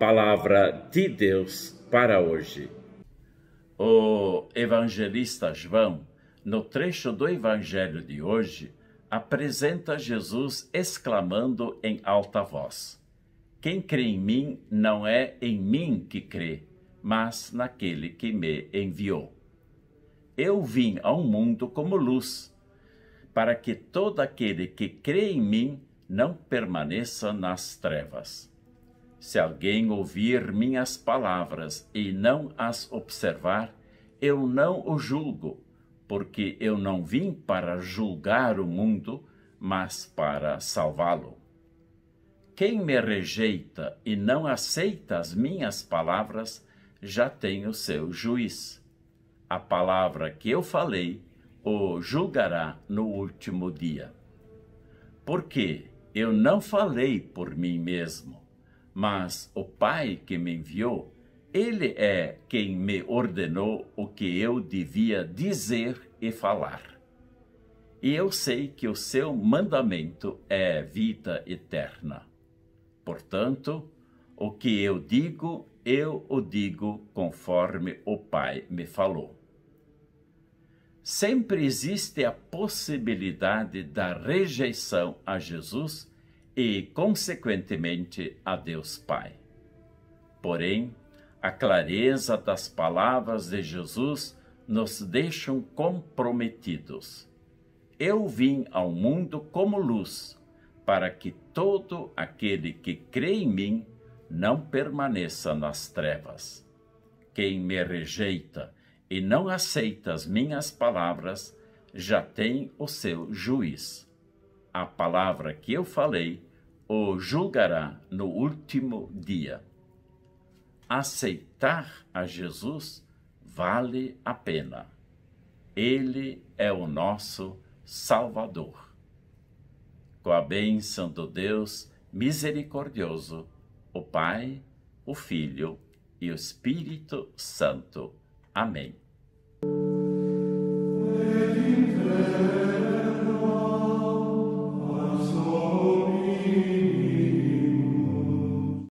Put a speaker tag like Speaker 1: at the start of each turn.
Speaker 1: palavra de Deus para hoje. O evangelista João, no trecho do evangelho de hoje, apresenta Jesus exclamando em alta voz: Quem crê em mim não é em mim que crê, mas naquele que me enviou. Eu vim ao mundo como luz, para que todo aquele que crê em mim não permaneça nas trevas. Se alguém ouvir minhas palavras e não as observar, eu não o julgo, porque eu não vim para julgar o mundo, mas para salvá-lo. Quem me rejeita e não aceita as minhas palavras, já tem o seu juiz. A palavra que eu falei o julgará no último dia. Porque eu não falei por mim mesmo mas o Pai que me enviou, ele é quem me ordenou o que eu devia dizer e falar. E eu sei que o seu mandamento é vida eterna. Portanto, o que eu digo, eu o digo conforme o Pai me falou. Sempre existe a possibilidade da rejeição a Jesus e, consequentemente, a Deus Pai. Porém, a clareza das palavras de Jesus nos deixam comprometidos. Eu vim ao mundo como luz, para que todo aquele que crê em mim não permaneça nas trevas. Quem me rejeita e não aceita as minhas palavras já tem o seu juiz. A palavra que eu falei o julgará no último dia. Aceitar a Jesus vale a pena. Ele é o nosso Salvador. Com a bênção do Deus misericordioso, o Pai, o Filho e o Espírito Santo. Amém.